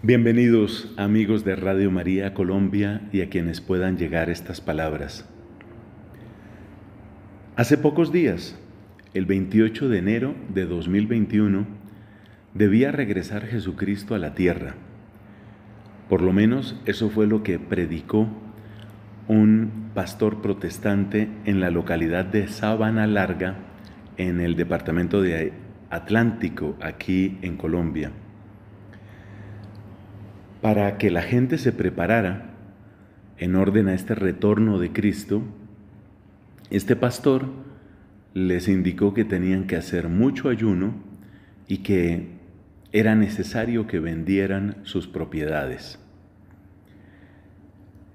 Bienvenidos amigos de Radio María Colombia y a quienes puedan llegar estas palabras. Hace pocos días, el 28 de enero de 2021, debía regresar Jesucristo a la tierra. Por lo menos eso fue lo que predicó un pastor protestante en la localidad de Sabana Larga, en el departamento de Atlántico, aquí en Colombia para que la gente se preparara en orden a este retorno de Cristo, este pastor les indicó que tenían que hacer mucho ayuno y que era necesario que vendieran sus propiedades.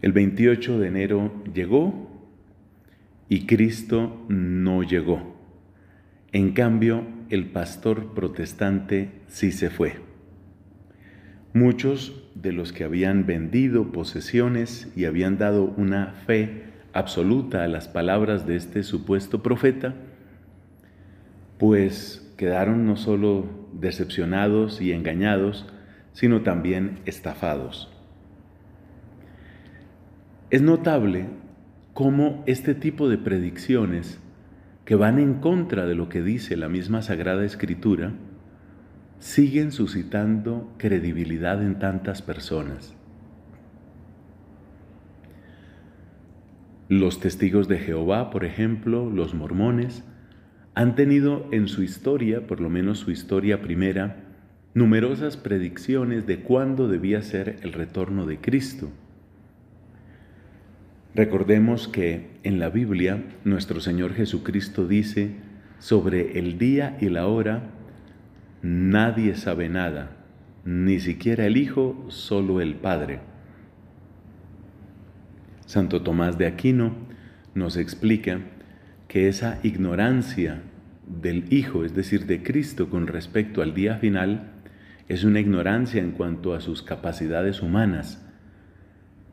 El 28 de enero llegó y Cristo no llegó. En cambio, el pastor protestante sí se fue. Muchos de los que habían vendido posesiones y habían dado una fe absoluta a las palabras de este supuesto profeta, pues quedaron no solo decepcionados y engañados, sino también estafados. Es notable cómo este tipo de predicciones que van en contra de lo que dice la misma Sagrada Escritura, siguen suscitando credibilidad en tantas personas. Los testigos de Jehová, por ejemplo, los mormones, han tenido en su historia, por lo menos su historia primera, numerosas predicciones de cuándo debía ser el retorno de Cristo. Recordemos que en la Biblia nuestro Señor Jesucristo dice, sobre el día y la hora Nadie sabe nada, ni siquiera el Hijo, solo el Padre. Santo Tomás de Aquino nos explica que esa ignorancia del Hijo, es decir, de Cristo con respecto al día final, es una ignorancia en cuanto a sus capacidades humanas.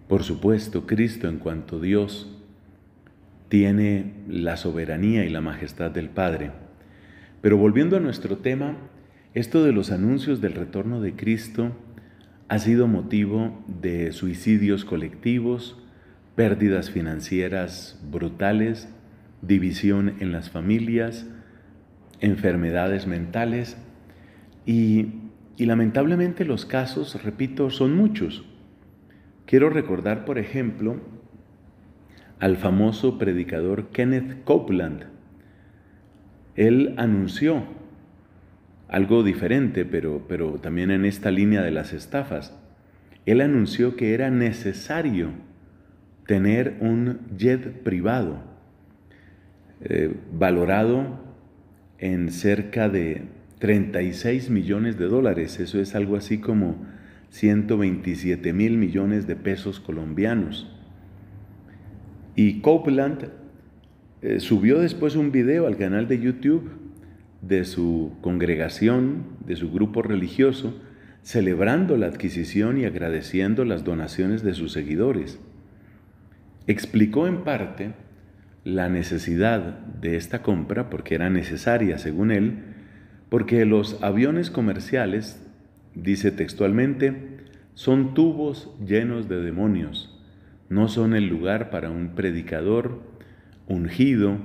Por supuesto, Cristo en cuanto Dios tiene la soberanía y la majestad del Padre. Pero volviendo a nuestro tema, esto de los anuncios del retorno de Cristo ha sido motivo de suicidios colectivos, pérdidas financieras brutales, división en las familias, enfermedades mentales y, lamentablemente los casos, repito, son muchos. Quiero recordar, por ejemplo, al famoso predicador Kenneth Copeland. Él anunció algo diferente, pero, pero también en esta línea de las estafas. Él anunció que era necesario tener un jet privado, eh, valorado en cerca de 36 millones de dólares. Eso es algo así como 127 mil millones de pesos colombianos. Y Copeland eh, subió después un video al canal de YouTube de su congregación, de su grupo religioso, celebrando la adquisición y agradeciendo las donaciones de sus seguidores. Explicó en parte la necesidad de esta compra, porque era necesaria, según él, porque los aviones comerciales, dice textualmente, son tubos llenos de demonios, no son el lugar para un predicador ungido,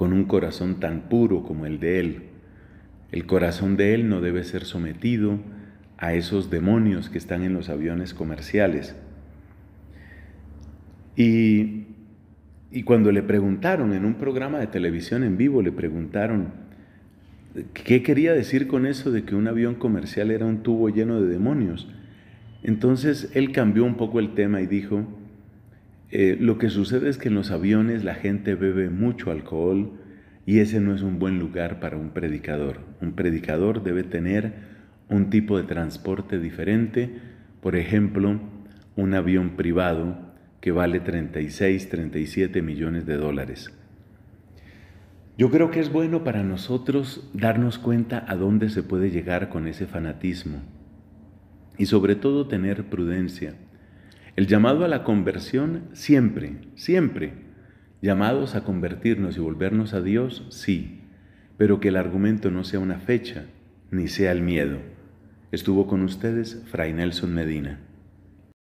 con un corazón tan puro como el de Él. El corazón de Él no debe ser sometido a esos demonios que están en los aviones comerciales. Y, cuando le preguntaron en un programa de televisión en vivo, le preguntaron, ¿Qué quería decir con eso de que un avión comercial era un tubo lleno de demonios? Entonces él cambió un poco el tema y dijo, eh, lo que sucede es que en los aviones la gente bebe mucho alcohol y ese no es un buen lugar para un predicador. Un predicador debe tener un tipo de transporte diferente, por ejemplo, un avión privado que vale 36, 37 millones de dólares. Yo creo que es bueno para nosotros darnos cuenta a dónde se puede llegar con ese fanatismo y sobre todo tener prudencia el llamado a la conversión siempre, siempre. Llamados a convertirnos y volvernos a Dios, sí, pero que el argumento no sea una fecha, ni sea el miedo. Estuvo con ustedes Fray Nelson Medina.